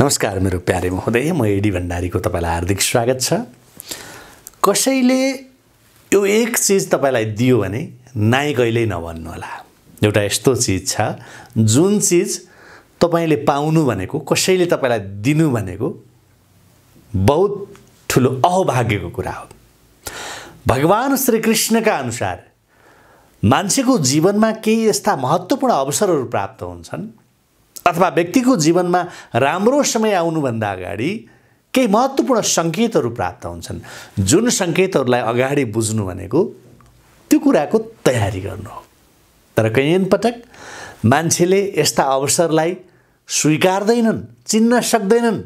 नमस्कार मेरो प्यारे महोदय म एडी भण्डारीको तपाईँलाई हार्दिक स्वागत छ कसैले यो एक चिज तपाईँलाई दियो भने नाइ कहिल्यै नभन्नुहोला एउटा यस्तो चिज छ जुन चिज तपाईँले पाउनु भनेको कसैले तपाईँलाई दिनु भनेको बहुत ठुलो अहभाग्यको कुरा हो भगवान् श्रीकृष्णका अनुसार मान्छेको जीवनमा केही यस्ता महत्त्वपूर्ण अवसरहरू प्राप्त हुन्छन् अथवा व्यक्तिको जीवनमा राम्रो समय आउनुभन्दा अगाडि केही महत्त्वपूर्ण सङ्केतहरू प्राप्त हुन्छन् जुन सङ्केतहरूलाई अगाडि बुझ्नु भनेको त्यो कुराको तयारी गर्नु हो तर पटक मान्छेले यस्ता अवसरलाई स्वीकार्दैनन् चिन्न सक्दैनन्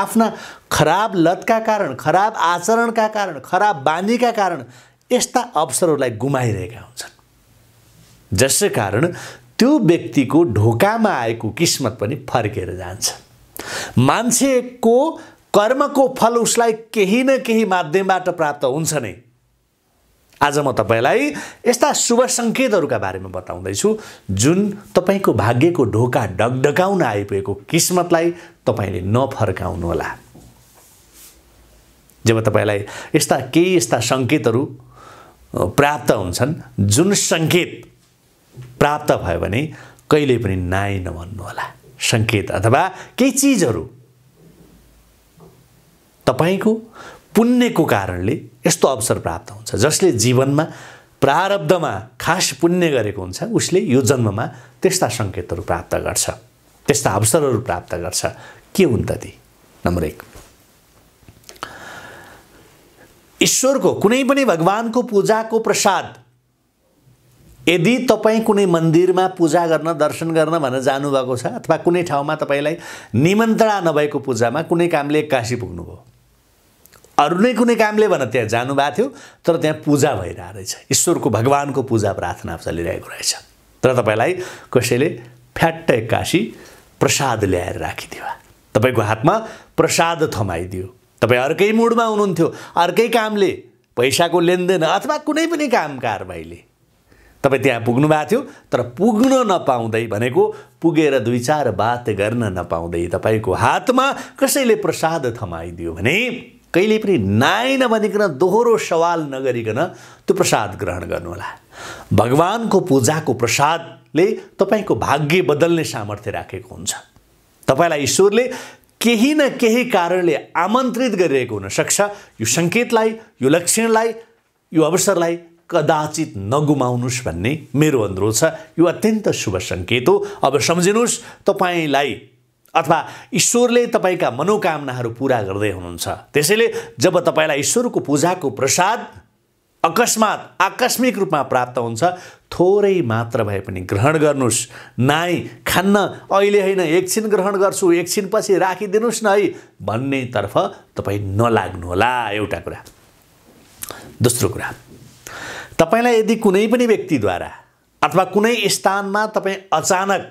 आफ्ना खराब लतका कारण खराब आचरणका कारण खराब बानीका कारण यस्ता अवसरहरूलाई गुमाइरहेका हुन्छन् जसै कारण त्यो व्यक्तिको ढोकामा आएको किस्मत पनि फर्केर जान्छ मान्छेको कर्मको फल उसलाई केही न केही माध्यमबाट प्राप्त हुन्छ नै आज म तपाईँलाई यस्ता शुभ सङ्केतहरूका बारेमा बताउँदैछु जुन तपाईँको भाग्यको ढोका डगडगाउन आइपुगेको किस्मतलाई तपाईँले नफर्काउनुहोला जब तपाईँलाई यस्ता केही यस्ता सङ्केतहरू प्राप्त हुन्छन् जुन सङ्केत प्राप्त भयो भने कहिले पनि नाइ नभन्नुहोला सङ्केत अथवा केही चिजहरू तपाईँको पुण्यको कारणले यस्तो अवसर प्राप्त हुन्छ जसले जीवनमा प्रारब्धमा खास पुण्य गरेको हुन्छ उसले यो जन्ममा त्यस्ता सङ्केतहरू प्राप्त गर्छ त्यस्ता अवसरहरू प्राप्त गर्छ के हुन् त ती नम्बर एक ईश्वरको कुनै पनि भगवानको पूजाको प्रसाद यदि तपाईँ कुनै मन्दिरमा पूजा गर्न दर्शन गर्न भनेर जानुभएको छ अथवा कुनै ठाउँमा तपाईँलाई निमन्त्रणा नभएको पूजामा कुनै कामले एक्कासी पुग्नुभयो अरू नै कुनै कामले भनेर त्यहाँ जानुभएको थियो तर त्यहाँ पूजा भइरहेको रहेछ ईश्वरको भगवान्को पूजा प्रार्थना चलिरहेको रहेछ तर तपाईँलाई कसैले फ्याट्ट एक्कासी प्रसाद ल्याएर राखिदियो तपाईँको हातमा प्रसाद थमाइदियो तपाईँ अर्कै मुडमा हुनुहुन्थ्यो अर्कै कामले पैसाको लेनदेन अथवा कुनै पनि काम कारबाहीले तपाईँ त्यहाँ पुग्नु भएको थियो तर पुग्न नपाउँदै भनेको पुगेर दुई चार बात गर्न नपाउँदै तपाईँको हातमा कसैले प्रसाद थमाइदियो भने कहिले पनि नाइ नभनिकन दोहोरो सवाल नगरिकन त्यो प्रसाद ग्रहण गर्नुहोला भगवानको पूजाको प्रसादले तपाईँको भाग्य बदल्ने सामर्थ्य राखेको हुन्छ तपाईँलाई ईश्वरले केही न केही कारणले आमन्त्रित गरिरहेको हुनसक्छ यो सङ्केतलाई यो लक्षणलाई यो अवसरलाई कदाचित नगुमाउनुहोस् भन्ने मेरो अनुरोध छ यो अत्यन्त शुभ सङ्केत हो अब सम्झिनुहोस् तपाईँलाई अथवा ईश्वरले तपाईँका मनोकामनाहरू पुरा गर्दै हुनुहुन्छ त्यसैले जब तपाईँलाई ईश्वरको पूजाको प्रसाद अकस्मात आकस्मिक रूपमा प्राप्त हुन्छ थोरै मात्र भए पनि ग्रहण गर्नुहोस् नाइ खान्न अहिले होइन एकछिन ग्रहण गर्छु एकछिनपछि राखिदिनुहोस् न है भन्नेतर्फ तपाईँ नलाग्नुहोला एउटा कुरा दोस्रो कुरा तपाईँलाई यदि कुनै पनि व्यक्तिद्वारा अथवा कुनै स्थानमा तपाईँ अचानक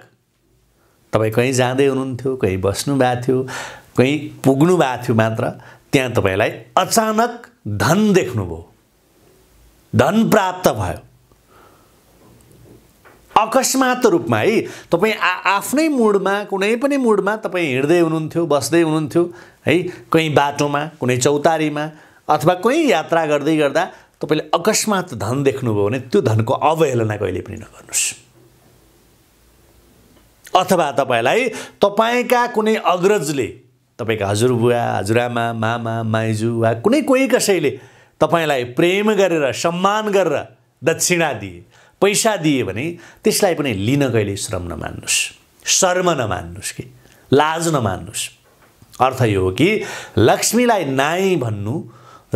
तपाईँ कहीँ जाँदै हुनुहुन्थ्यो कहीँ बस्नु भएको थियो कहीँ पुग्नु भएको थियो मात्र त्यहाँ तपाईँलाई अचानक धन देख्नुभयो धन प्राप्त भयो अकस्मात रूपमा है तपाईँ आ आफ्नै मुडमा कुनै पनि मुडमा तपाईँ हिँड्दै हुनुहुन्थ्यो बस्दै हुनुहुन्थ्यो है कहीँ बाटोमा कुनै चौतारीमा अथवा कहीँ यात्रा गर्दै गर्दा तपाईँले अकस्मात धन देख्नुभयो भने त्यो धनको अवहेलना कहिले पनि नगर्नुहोस् अथवा तपाईँलाई तपाईँका कुनै अग्रजले तपाईँका हजुरबुवा हजुरआमा मामा माइजू वा कुनै कोही कसैले तपाईँलाई प्रेम गरेर सम्मान गरेर दक्षिणा दिए पैसा दिए भने त्यसलाई पनि लिन कहिले श्रम नमान्नुहोस् शर्म नमान्नुहोस् कि लाज नमान्नुहोस् अर्थ यो हो कि लक्ष्मीलाई नाइ भन्नु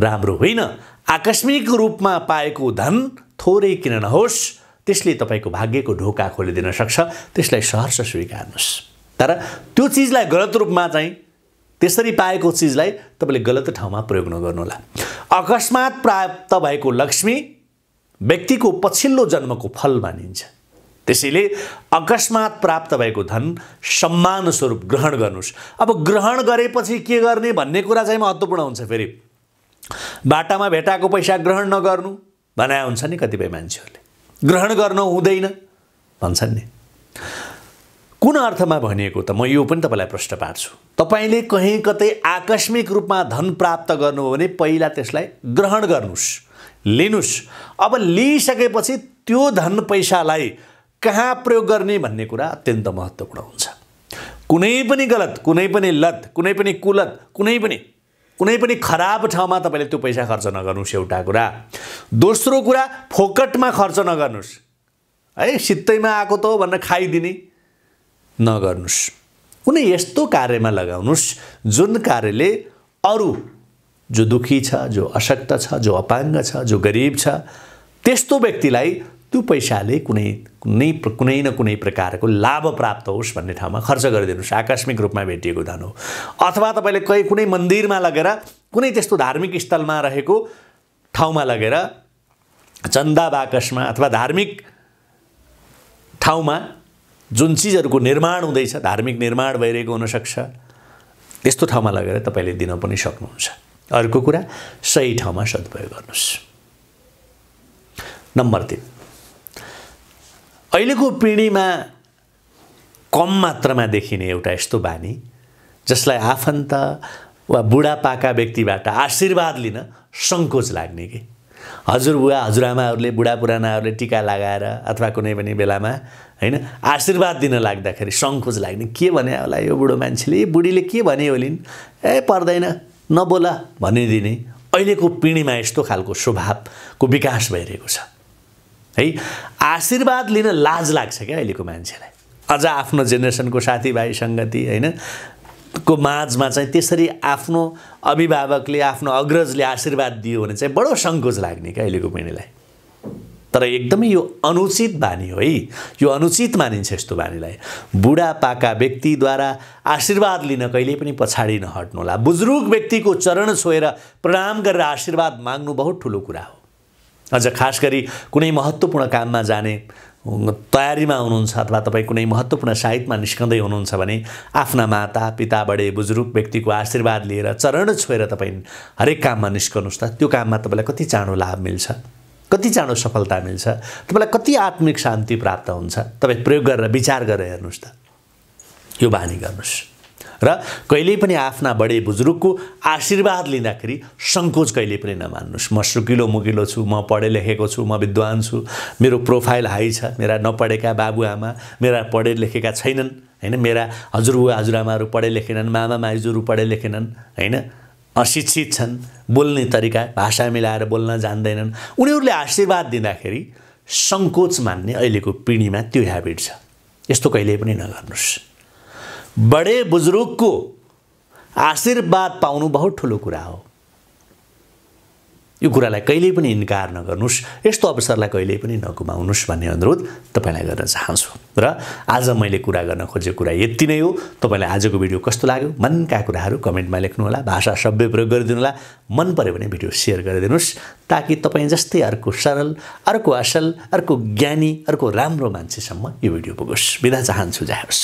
राम्रो होइन आकस्मिक रूपमा पाएको धन थोरै किन नहोस् त्यसले तपाईँको भाग्यको ढोका खोलिदिन सक्छ त्यसलाई सहर्ष स्वीकार्नुहोस् तर त्यो चिजलाई गलत रूपमा चाहिँ त्यसरी पाएको चिजलाई तपाईँले गलत ठाउँमा प्रयोग नगर्नुहोला अकस्मात प्राप्त भएको लक्ष्मी व्यक्तिको पछिल्लो जन्मको फल मानिन्छ त्यसैले अकस्मात प्राप्त भएको धन सम्मान स्वरूप ग्रहण गर्नुहोस् अब ग्रहण गरेपछि के गर्ने भन्ने कुरा चाहिँ महत्त्वपूर्ण हुन्छ फेरि बाटामा भेटाएको पैसा ग्रहण नगर्नु भनाए हुन्छ नि कतिपय मान्छेहरूले ग्रहण गर्नु हुँदैन भन्छन् नि कुन अर्थमा भनिएको त म यो पनि तपाईँलाई प्रश्न पार्छु तपाईँले कहीँ कतै आकस्मिक रूपमा धन प्राप्त गर्नुभयो भने पहिला त्यसलाई ग्रहण गर्नुहोस् लिनुहोस् अब लिइसकेपछि त्यो धन पैसालाई कहाँ प्रयोग गर्ने भन्ने कुरा अत्यन्त महत्त्वपूर्ण हुन्छ कुनै पनि गलत कुनै पनि लत कुनै पनि कुलत कुनै पनि कुनै पनि खराब ठाउँमा तपाईँले त्यो पैसा खर्च नगर्नुहोस् एउटा कुरा दोस्रो कुरा फोकटमा खर्च नगर्नुहोस् है सित्तैमा आएको त हो भनेर खाइदिने नगर्नुहोस् कुनै यस्तो कार्यमा लगाउनुहोस् जुन कार्यले अरू जो दुखी छ जो अशक्त छ जो अपाङ्ग छ जो गरिब छ त्यस्तो व्यक्तिलाई त्यो पैसाले कुनै कुनै कुनै न कुनै प्रकारको लाभ प्राप्त होस् भन्ने ठाउँमा खर्च गरिदिनुहोस् आकस्मिक रूपमा भेटिएको धन हो अथवा तपाईँले कहीँ कुनै मन्दिरमा लगेर कुनै त्यस्तो धार्मिक स्थलमा रहेको ठाउँमा लगेर चन्दा बाकसमा अथवा धार्मिक ठाउँमा जुन चिजहरूको निर्माण हुँदैछ धार्मिक निर्माण भइरहेको हुनसक्छ त्यस्तो ठाउँमा लगेर तपाईँले दिन पनि सक्नुहुन्छ अर्को कुरा सही ठाउँमा सदुपयोग गर्नुहोस् नम्बर तिन अहिलेको पिँढीमा कम मात्रामा देखिने एउटा यस्तो बानी जसलाई आफन्त वा बुढापाका व्यक्तिबाट आशीर्वाद लिन सङ्कोच लाग्ने कि हजुरबुवा हजुरआमाहरूले बुढापुरानाहरूले टिका लगाएर अथवा कुनै पनि बेलामा होइन आशीर्वाद दिन लाग्दाखेरि सङ्कोच लाग्ने के भने होला यो बुढो मान्छेले बुढीले के भने होलिन् ए पर्दैन नबोला भनिदिने अहिलेको पिँढीमा यस्तो खालको स्वभावको विकास भइरहेको छ है आशीर्वाद लिन लाज लाग्छ क्या अहिलेको मान्छेलाई अझ आफ्नो जेनेरेसनको साथीभाइ सङ्गति होइन को माझमा चाहिँ त्यसरी आफ्नो अभिभावकले आफ्नो अग्रजले आशीर्वाद दियो भने चाहिँ बडो सङ्कोच लाग्ने क्या अहिलेको बहिनीलाई तर एकदमै यो अनुचित बानी हो है यो अनुचित मानिन्छ यस्तो बानीलाई बुढापाका व्यक्तिद्वारा आशीर्वाद लिन कहिले पनि पछाडि नहट्नुहोला बुजुर्ग व्यक्तिको चरण छोएर प्रणाम गरेर आशीर्वाद माग्नु बहुत ठुलो कुरा हो अझ खास गरी कुनै महत्त्वपूर्ण काममा जाने तयारीमा हुनुहुन्छ अथवा तपाईँ कुनै महत्त्वपूर्ण साहित्यमा निस्कँदै हुनुहुन्छ भने आफ्ना माता पिता बडे बुजुर्ग व्यक्तिको आशीर्वाद लिएर चरण छोएर तपाईँ हरेक काममा निस्कनुहोस् त त्यो काममा तपाईँलाई कति चाँडो लाभ मिल्छ कति चाँडो सफलता मिल्छ तपाईँलाई कति आत्मिक शान्ति प्राप्त हुन्छ तपाईँ प्रयोग गरेर विचार गरेर हेर्नुहोस् त यो बानी गर्नुहोस् र कहिल्यै पनि आफ्ना बडे बुजुर्गको आशीर्वाद लिँदाखेरि सङ्कोच कहिले पनि नमान्नुहोस् म सुकिलो मुकिलो छु म पढे लेखेको छु म विद्वान छु मेरो प्रोफाइल हाई छ मेरा नपढेका बाबुआमा मेरा पढे लेखेका छैनन् होइन मेरा हजुरबुवा हजुरआमाहरू पढे लेखेनन् मामा माइजूहरू पढे लेखेनन् होइन अशिक्षित छन् बोल्ने तरिका भाषा मिलाएर बोल्न जान्दैनन् उनीहरूले आशीर्वाद दिँदाखेरि सङ्कोच मान्ने अहिलेको पिँढीमा त्यो ह्याबिट छ यस्तो कहिल्यै पनि नगर्नुहोस् बडे बुजुर्गको आशीर्वाद पाउनु बहुत ठुलो कुरा हो यो कुरालाई कहिल्यै पनि इन्कार नगर्नुहोस् यस्तो अवसरलाई कहिल्यै पनि नगुमाउनुहोस् भन्ने अनुरोध तपाईँलाई गर्न चाहन्छु र आज मैले कुरा गर्न खोजेको कुरा यति नै हो तपाईँलाई आजको भिडियो कस्तो लाग्यो मनका कुराहरू कमेन्टमा लेख्नुहोला भाषा सभ्य प्रयोग गरिदिनु होला मन पऱ्यो भने भिडियो सेयर गरिदिनुहोस् ताकि तपाईँ जस्तै अर्को सरल अर्को असल अर्को ज्ञानी अर्को राम्रो मान्छेसम्म यो भिडियो पुगोस् बिदा चाहन्छु जाओस्